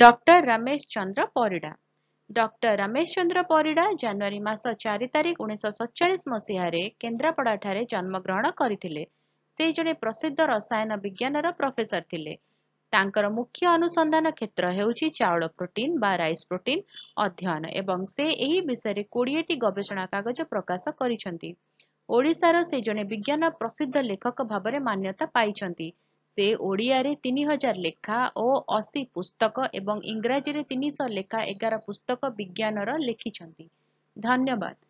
doctor Ramesh Chandra Parida doctor Ramesh Chandra Parida ଜାନୁଆରୀ ମାସ ଚାରି ତାରିଖ ଉଣେଇଶହ ସତଚାଳିଶ ମସିହାରେ କେନ୍ଦ୍ରାପଡ଼ା ଠାରେ ଜନ୍ମଗ୍ରହଣ କରିଥିଲେ ସେ ଜଣେ ପ୍ରସିଦ୍ଧ ରସାୟନ ବିଜ୍ଞାନର ପ୍ରଫେସର ଥିଲେ ତାଙ୍କର ମୁଖ୍ୟ ଅନୁସନ୍ଧାନ କ୍ଷେତ୍ର ହେଉଛି ଚାଉଳ ପ୍ରୋଟିନ୍ ବା ରାଇସ୍ ପ୍ରୋଟିନ୍ ଅଧ୍ୟୟନ ଏବଂ ସେ ଏହି ବିଷୟରେ କୋଡ଼ିଏଟି ଗବେଷଣା କାଗଜ ପ୍ରକାଶ କରିଛନ୍ତି ଓଡ଼ିଶାର ସେ ଜଣେ ବିଜ୍ଞାନ ପ୍ରସିଦ୍ଧ ଲେଖକ ଭାବରେ ମାନ୍ୟତା ପାଇଛନ୍ତି ସେ ଓଡ଼ିଆରେ ତିନି ହଜାର ଲେଖା ଓ ଅଶୀ ପୁସ୍ତକ ଏବଂ ଇଂରାଜୀରେ ତିନିଶହ ଲେଖା ଏଗାର ପୁସ୍ତକ ବିଜ୍ଞାନର ଲେଖିଛନ୍ତି ଧନ୍ୟବାଦ